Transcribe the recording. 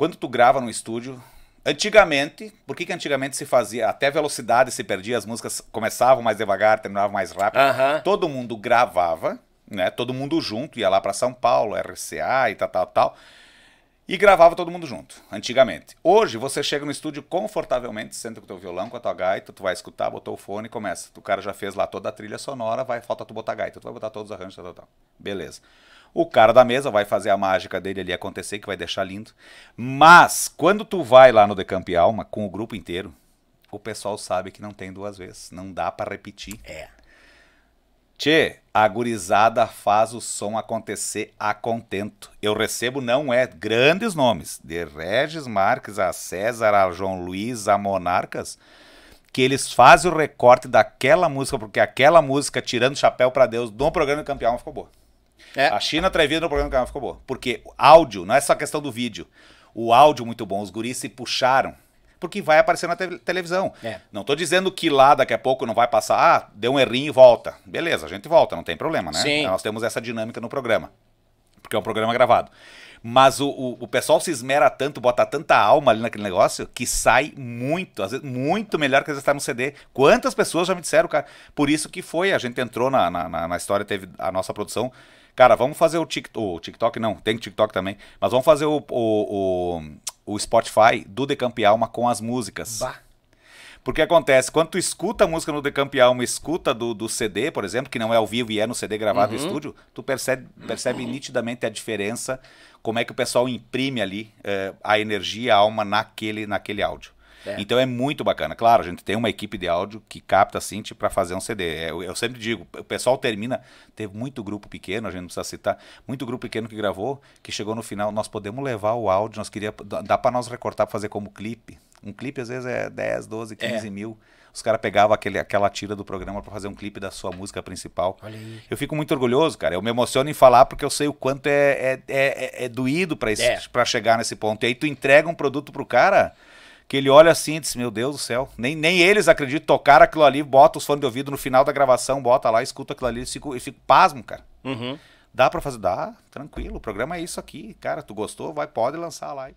Quando tu grava no estúdio, antigamente, por que, que antigamente se fazia? Até velocidade se perdia, as músicas começavam mais devagar, terminavam mais rápido. Uh -huh. Todo mundo gravava, né? Todo mundo junto, ia lá para São Paulo, RCA e tal, tal, tal e gravava todo mundo junto, antigamente. Hoje você chega no estúdio confortavelmente, senta com o teu violão, com a tua gaita, tu vai escutar, botou o fone e começa. O cara já fez lá toda a trilha sonora, vai falta tu botar a gaita, tu vai botar todos os arranjos, tal, tal, tal. Beleza. O cara da mesa vai fazer a mágica dele ali acontecer, que vai deixar lindo. Mas, quando tu vai lá no Decamp Alma com o grupo inteiro, o pessoal sabe que não tem duas vezes, não dá para repetir. É. Tchê, a gurizada faz o som acontecer a contento. Eu recebo não é grandes nomes, de Regis Marques a César, a João Luiz, a Monarcas, que eles fazem o recorte daquela música, porque aquela música, tirando o chapéu para Deus, no programa do campeão ficou boa. É. A China atrevida no programa do campeão ficou boa. Porque áudio, não é só questão do vídeo. O áudio muito bom, os guris se puxaram porque vai aparecer na te televisão. É. Não estou dizendo que lá daqui a pouco não vai passar, ah, deu um errinho e volta. Beleza, a gente volta, não tem problema, né? Sim. Nós temos essa dinâmica no programa, porque é um programa gravado. Mas o, o, o, pessoal se esmera tanto, bota tanta alma ali naquele negócio, que sai muito, às vezes, muito melhor que às vezes estar tá no CD. Quantas pessoas já me disseram, cara? Por isso que foi, a gente entrou na, na, na história, teve a nossa produção. Cara, vamos fazer o TikTok. O TikTok não, tem TikTok também. Mas vamos fazer o, o, o Spotify do Decampe Alma com as músicas. Bah. Porque acontece, quando tu escuta a música no Decampe Alma, escuta do, do CD, por exemplo, que não é ao vivo e é no CD gravado uhum. no estúdio, tu percebe, percebe uhum. nitidamente a diferença, como é que o pessoal imprime ali eh, a energia, a alma naquele, naquele áudio. É. Então é muito bacana. Claro, a gente tem uma equipe de áudio que capta a assim, synth tipo, para fazer um CD. Eu, é, eu, sempre digo, o pessoal termina, teve muito grupo pequeno, a gente não precisa citar, muito grupo pequeno que gravou, que chegou no final, nós podemos levar o áudio, nós queria dá para nós recortar para fazer como clipe. Um clipe às vezes é 10, 12, 15 é. mil. Os caras pegavam aquele, aquela tira do programa para fazer um clipe da sua música principal. Olha aí. Eu fico muito orgulhoso, cara. Eu me emociono em falar porque eu sei o quanto é, é, é, é, é doído para é. Pra chegar nesse ponto. E aí tu entrega um produto pro cara que ele olha assim e diz, meu Deus do céu, nem, nem eles acreditam tocar aquilo ali, bota os fones de ouvido no final da gravação, bota lá, escuta aquilo ali, e fico, fico pasmo, cara. Uhum. Dá pra fazer? Dá, tranquilo, o programa é isso aqui, cara, tu gostou, vai, pode lançar lá.